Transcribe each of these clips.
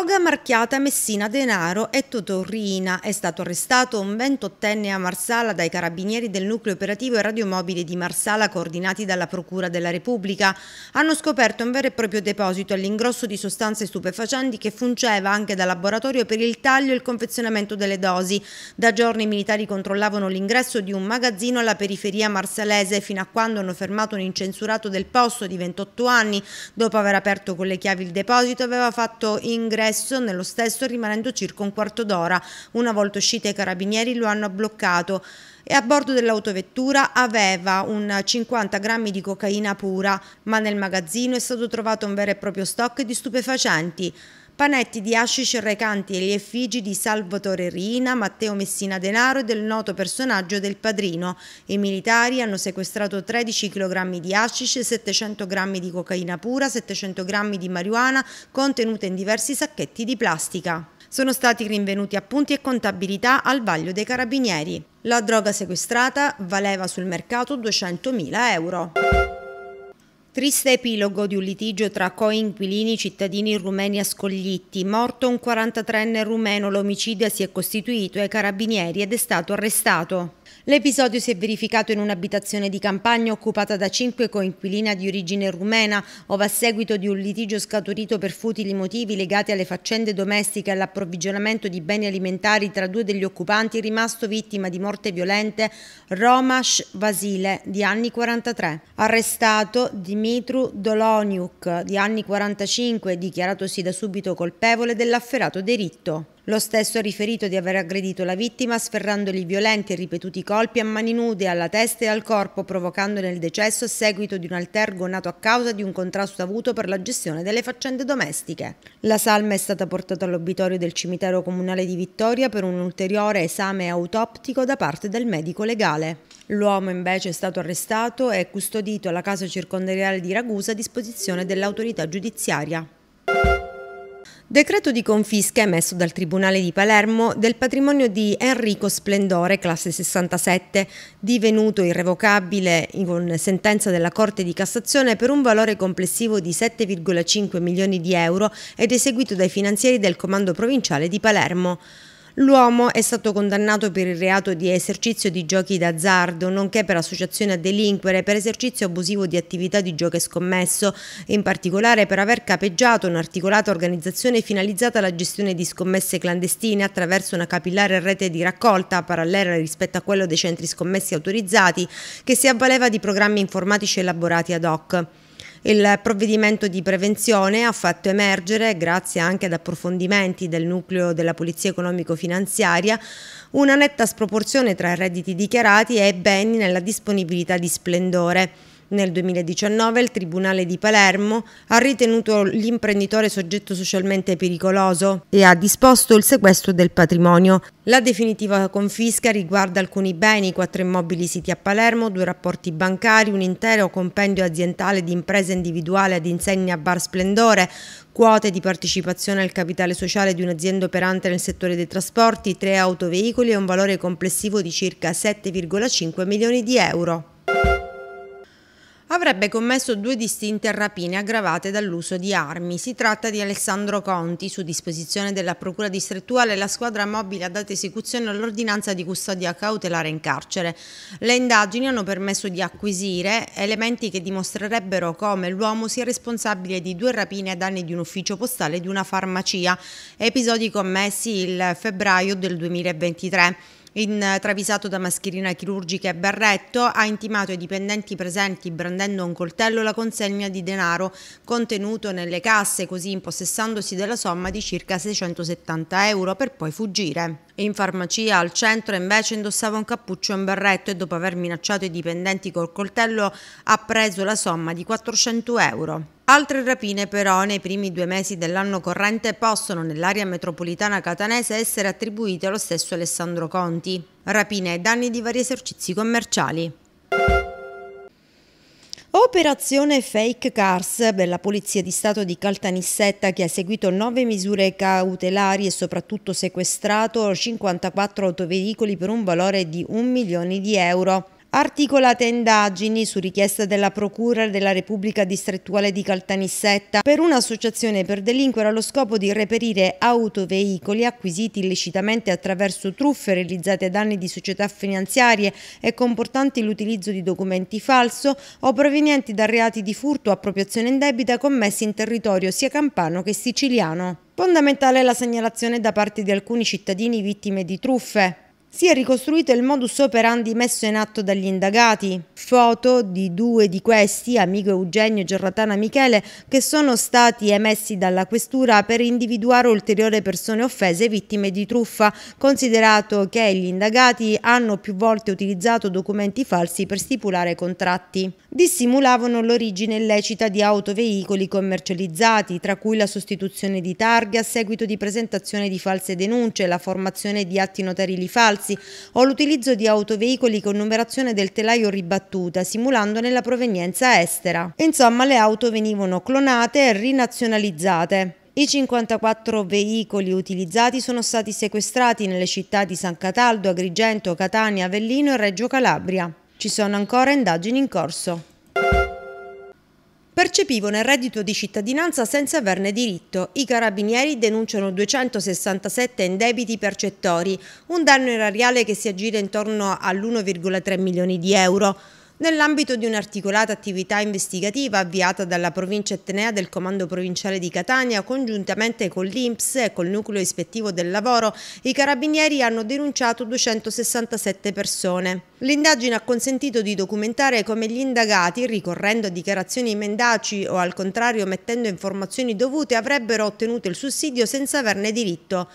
Droga marchiata Messina Denaro e Totorrina. È stato arrestato un 28enne a Marsala dai carabinieri del nucleo operativo e radiomobile di Marsala coordinati dalla Procura della Repubblica. Hanno scoperto un vero e proprio deposito all'ingrosso di sostanze stupefacenti che fungeva anche da laboratorio per il taglio e il confezionamento delle dosi. Da giorni i militari controllavano l'ingresso di un magazzino alla periferia marsalese fino a quando hanno fermato un incensurato del posto di 28 anni. Dopo aver aperto con le chiavi il deposito aveva fatto ingresso permesso nello stesso rimanendo circa un quarto d'ora. Una volta uscita i carabinieri lo hanno bloccato e a bordo dell'autovettura aveva un 50 grammi di cocaina pura, ma nel magazzino è stato trovato un vero e proprio stock di stupefacenti panetti di hashish recanti le effigi di Salvatore Rina, Matteo Messina Denaro e del noto personaggio del padrino. I militari hanno sequestrato 13 kg di hashish, 700 g di cocaina pura, 700 g di marijuana contenute in diversi sacchetti di plastica. Sono stati rinvenuti appunti e contabilità al vaglio dei carabinieri. La droga sequestrata valeva sul mercato 200.000 euro. Triste epilogo di un litigio tra coinquilini cittadini rumeni ascoglitti. Morto un 43enne rumeno, l'omicidio si è costituito ai carabinieri ed è stato arrestato. L'episodio si è verificato in un'abitazione di campagna occupata da cinque coinquilina di origine rumena, ove a seguito di un litigio scaturito per futili motivi legati alle faccende domestiche e all'approvvigionamento di beni alimentari tra due degli occupanti rimasto vittima di morte violente Romash Vasile, di anni 43. Arrestato Dimitru Doloniuk, di anni 45, dichiaratosi da subito colpevole dell'afferato delitto. Lo stesso ha riferito di aver aggredito la vittima sferrandogli violenti e ripetuti colpi a mani nude alla testa e al corpo, provocandone il decesso a seguito di un altergo nato a causa di un contrasto avuto per la gestione delle faccende domestiche. La salma è stata portata all'obitorio del cimitero comunale di Vittoria per un ulteriore esame autoptico da parte del medico legale. L'uomo invece è stato arrestato e custodito alla casa circondariale di Ragusa a disposizione dell'autorità giudiziaria. Decreto di confisca emesso dal Tribunale di Palermo del patrimonio di Enrico Splendore, classe 67, divenuto irrevocabile con sentenza della Corte di Cassazione per un valore complessivo di 7,5 milioni di euro ed eseguito dai finanzieri del Comando Provinciale di Palermo. L'uomo è stato condannato per il reato di esercizio di giochi d'azzardo, nonché per associazione a delinquere, per esercizio abusivo di attività di gioco e scommesso, e in particolare per aver capeggiato un'articolata organizzazione finalizzata alla gestione di scommesse clandestine attraverso una capillare rete di raccolta parallela rispetto a quello dei centri scommessi autorizzati, che si avvaleva di programmi informatici elaborati ad hoc. Il provvedimento di prevenzione ha fatto emergere, grazie anche ad approfondimenti del nucleo della Polizia Economico-Finanziaria, una netta sproporzione tra redditi dichiarati e beni nella disponibilità di splendore. Nel 2019 il Tribunale di Palermo ha ritenuto l'imprenditore soggetto socialmente pericoloso e ha disposto il sequestro del patrimonio. La definitiva confisca riguarda alcuni beni, quattro immobili siti a Palermo, due rapporti bancari, un intero compendio aziendale di impresa individuale ad insegna Bar Splendore, quote di partecipazione al capitale sociale di un'azienda operante nel settore dei trasporti, tre autoveicoli e un valore complessivo di circa 7,5 milioni di euro avrebbe commesso due distinte rapine aggravate dall'uso di armi. Si tratta di Alessandro Conti, su disposizione della Procura distrettuale la squadra mobile ha dato esecuzione all'ordinanza di custodia cautelare in carcere. Le indagini hanno permesso di acquisire elementi che dimostrerebbero come l'uomo sia responsabile di due rapine a danni di un ufficio postale e di una farmacia, episodi commessi il febbraio del 2023. Intravisato eh, da mascherina chirurgica e berretto, ha intimato ai dipendenti presenti, brandendo un coltello, la consegna di denaro contenuto nelle casse, così impossessandosi della somma di circa 670 euro per poi fuggire. In farmacia al centro invece indossava un cappuccio e un berretto e dopo aver minacciato i dipendenti col coltello ha preso la somma di 400 euro. Altre rapine però nei primi due mesi dell'anno corrente possono nell'area metropolitana catanese essere attribuite allo stesso Alessandro Conti. Rapine e danni di vari esercizi commerciali. Operazione Fake Cars della Polizia di Stato di Caltanissetta che ha eseguito nove misure cautelari e soprattutto sequestrato 54 autoveicoli per un valore di un milione di euro. Articolate indagini su richiesta della Procura della Repubblica Distrettuale di Caltanissetta per un'associazione per delinquere allo scopo di reperire autoveicoli acquisiti illecitamente attraverso truffe realizzate a danni di società finanziarie e comportanti l'utilizzo di documenti falso o provenienti da reati di furto o appropriazione indebita commessi in territorio sia campano che siciliano. Fondamentale è la segnalazione da parte di alcuni cittadini vittime di truffe. Si è ricostruito il modus operandi messo in atto dagli indagati. Foto di due di questi, amico Eugenio e Giorratana Michele, che sono stati emessi dalla questura per individuare ulteriori persone offese vittime di truffa, considerato che gli indagati hanno più volte utilizzato documenti falsi per stipulare contratti. Dissimulavano l'origine illecita di autoveicoli commercializzati, tra cui la sostituzione di targhe a seguito di presentazione di false denunce, la formazione di atti notarili falsi, falsi o l'utilizzo di autoveicoli con numerazione del telaio ribattuta, simulandone la provenienza estera. Insomma, le auto venivano clonate e rinazionalizzate. I 54 veicoli utilizzati sono stati sequestrati nelle città di San Cataldo, Agrigento, Catania, Avellino e Reggio Calabria. Ci sono ancora indagini in corso percepivano il reddito di cittadinanza senza averne diritto. I carabinieri denunciano 267 indebiti percettori, un danno erariale che si aggira intorno all'1,3 milioni di euro nell'ambito di un'articolata attività investigativa avviata dalla provincia etnea del Comando Provinciale di Catania, congiuntamente con l'INPS e col Nucleo Ispettivo del Lavoro, i carabinieri hanno denunciato 267 persone. L'indagine ha consentito di documentare come gli indagati, ricorrendo a dichiarazioni mendaci o al contrario mettendo informazioni dovute, avrebbero ottenuto il sussidio senza averne diritto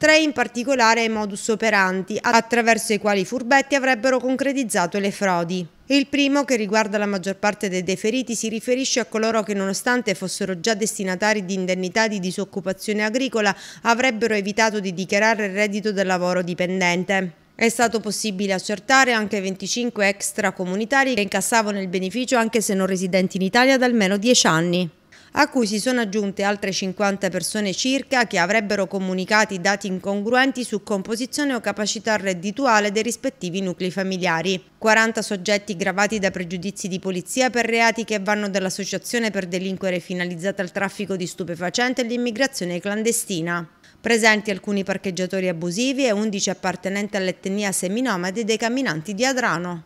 tre in particolare ai modus operandi, attraverso i quali i furbetti avrebbero concretizzato le frodi. Il primo, che riguarda la maggior parte dei deferiti, si riferisce a coloro che nonostante fossero già destinatari di indennità di disoccupazione agricola avrebbero evitato di dichiarare il reddito del lavoro dipendente. È stato possibile accertare anche 25 extracomunitari che incassavano il beneficio anche se non residenti in Italia da almeno 10 anni a cui si sono aggiunte altre 50 persone circa che avrebbero comunicato dati incongruenti su composizione o capacità reddituale dei rispettivi nuclei familiari. 40 soggetti gravati da pregiudizi di polizia per reati che vanno dall'associazione per delinquere finalizzata al traffico di stupefacenti e all'immigrazione clandestina. Presenti alcuni parcheggiatori abusivi e 11 appartenenti all'etnia seminomade dei camminanti di Adrano.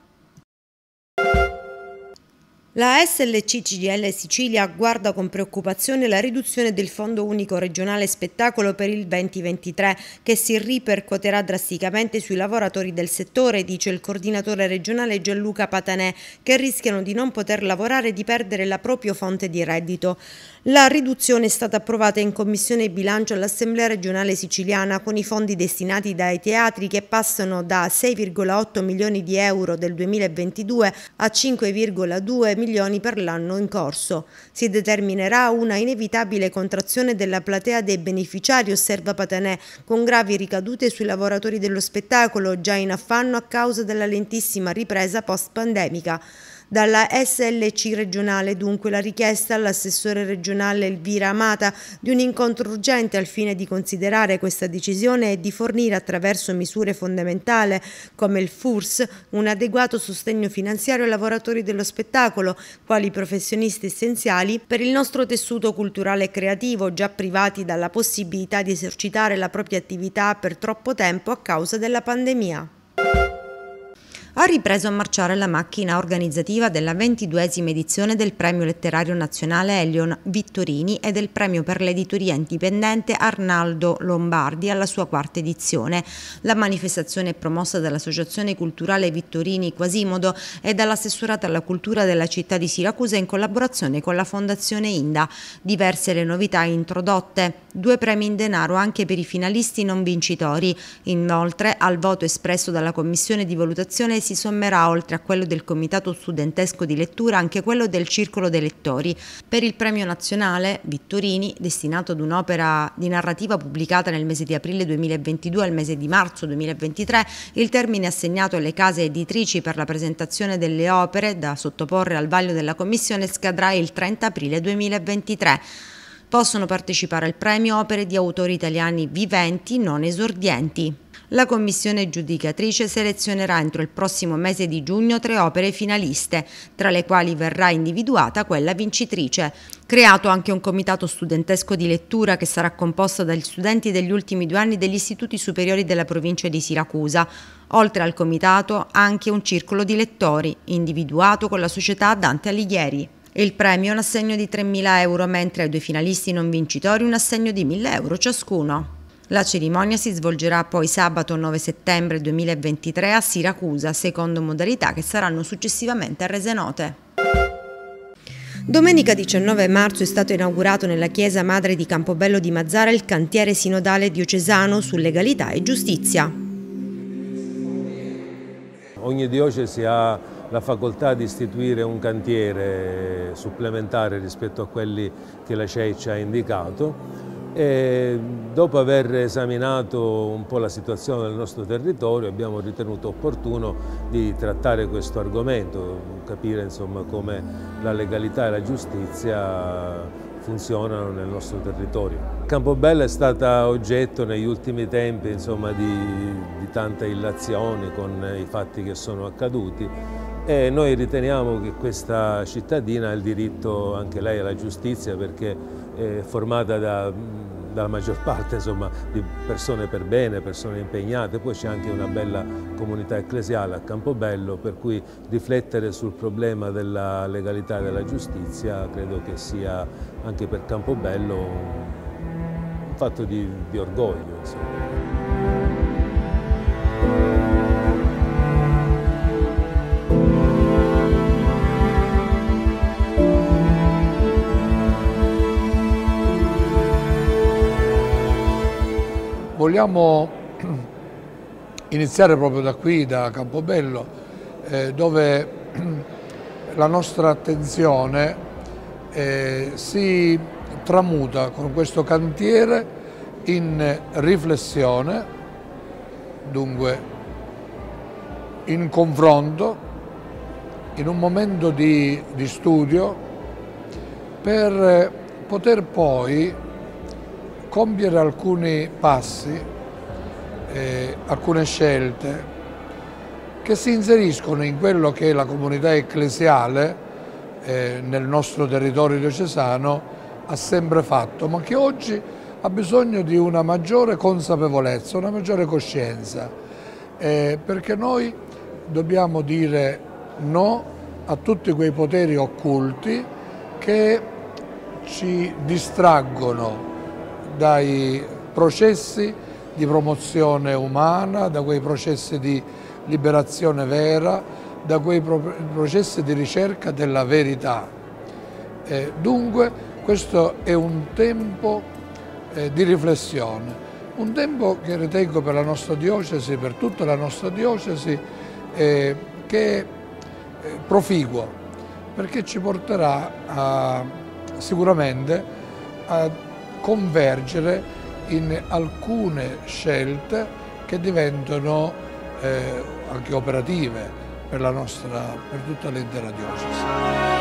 La SLC CGL Sicilia guarda con preoccupazione la riduzione del Fondo Unico Regionale Spettacolo per il 2023 che si ripercuoterà drasticamente sui lavoratori del settore, dice il coordinatore regionale Gianluca Patanè, che rischiano di non poter lavorare e di perdere la propria fonte di reddito. La riduzione è stata approvata in Commissione Bilancio all'Assemblea regionale siciliana con i fondi destinati dai teatri che passano da 6,8 milioni di euro del 2022 a 5,2 milioni milioni per l'anno in corso. Si determinerà una inevitabile contrazione della platea dei beneficiari, osserva Patanè, con gravi ricadute sui lavoratori dello spettacolo già in affanno a causa della lentissima ripresa post-pandemica. Dalla SLC regionale dunque la richiesta all'assessore regionale Elvira Amata di un incontro urgente al fine di considerare questa decisione e di fornire attraverso misure fondamentali come il FURS un adeguato sostegno finanziario ai lavoratori dello spettacolo, quali professionisti essenziali per il nostro tessuto culturale e creativo, già privati dalla possibilità di esercitare la propria attività per troppo tempo a causa della pandemia ha ripreso a marciare la macchina organizzativa della 22esima edizione del Premio Letterario Nazionale Elion Vittorini e del Premio per l'Editoria Indipendente Arnaldo Lombardi alla sua quarta edizione. La manifestazione è promossa dall'Associazione Culturale Vittorini Quasimodo e dall'Assessorato alla cultura della città di Siracusa in collaborazione con la Fondazione Inda. Diverse le novità introdotte due premi in denaro anche per i finalisti non vincitori. Inoltre, al voto espresso dalla commissione di valutazione si sommerà oltre a quello del comitato studentesco di lettura anche quello del circolo dei lettori. Per il premio nazionale, Vittorini, destinato ad un'opera di narrativa pubblicata nel mese di aprile 2022 al mese di marzo 2023, il termine assegnato alle case editrici per la presentazione delle opere da sottoporre al vaglio della commissione scadrà il 30 aprile 2023 possono partecipare al premio opere di autori italiani viventi non esordienti. La commissione giudicatrice selezionerà entro il prossimo mese di giugno tre opere finaliste, tra le quali verrà individuata quella vincitrice. Creato anche un comitato studentesco di lettura che sarà composto dagli studenti degli ultimi due anni degli istituti superiori della provincia di Siracusa. Oltre al comitato anche un circolo di lettori, individuato con la società Dante Alighieri. Il premio è un assegno di 3.000 euro, mentre ai due finalisti non vincitori un assegno di 1.000 euro ciascuno. La cerimonia si svolgerà poi sabato 9 settembre 2023 a Siracusa, secondo modalità che saranno successivamente rese note. Domenica 19 marzo è stato inaugurato nella Chiesa Madre di Campobello di Mazzara il cantiere sinodale diocesano su legalità e giustizia. Ogni diocesi ha la facoltà di istituire un cantiere supplementare rispetto a quelli che la CEI ci ha indicato e dopo aver esaminato un po' la situazione del nostro territorio abbiamo ritenuto opportuno di trattare questo argomento, capire insomma come la legalità e la giustizia funzionano nel nostro territorio. Campobella è stata oggetto negli ultimi tempi insomma, di, di tante illazioni con i fatti che sono accaduti e noi riteniamo che questa cittadina ha il diritto anche lei alla giustizia perché è formata da, dalla maggior parte insomma, di persone per bene, persone impegnate, poi c'è anche una bella comunità ecclesiale a Campobello per cui riflettere sul problema della legalità e della giustizia credo che sia anche per Campobello un fatto di, di orgoglio. Insomma. Vogliamo iniziare proprio da qui, da Campobello, eh, dove la nostra attenzione eh, si tramuta con questo cantiere in riflessione, dunque in confronto, in un momento di, di studio per poter poi compiere alcuni passi, eh, alcune scelte che si inseriscono in quello che è la comunità ecclesiale eh, nel nostro territorio diocesano ha sempre fatto, ma che oggi ha bisogno di una maggiore consapevolezza, una maggiore coscienza, eh, perché noi dobbiamo dire no a tutti quei poteri occulti che ci distraggono dai processi di promozione umana, da quei processi di liberazione vera, da quei processi di ricerca della verità. Eh, dunque questo è un tempo eh, di riflessione, un tempo che ritengo per la nostra diocesi, per tutta la nostra diocesi, eh, che è eh, proficuo, perché ci porterà a, sicuramente a convergere in alcune scelte che diventano eh, anche operative per, nostra, per tutta l'intera diocesi.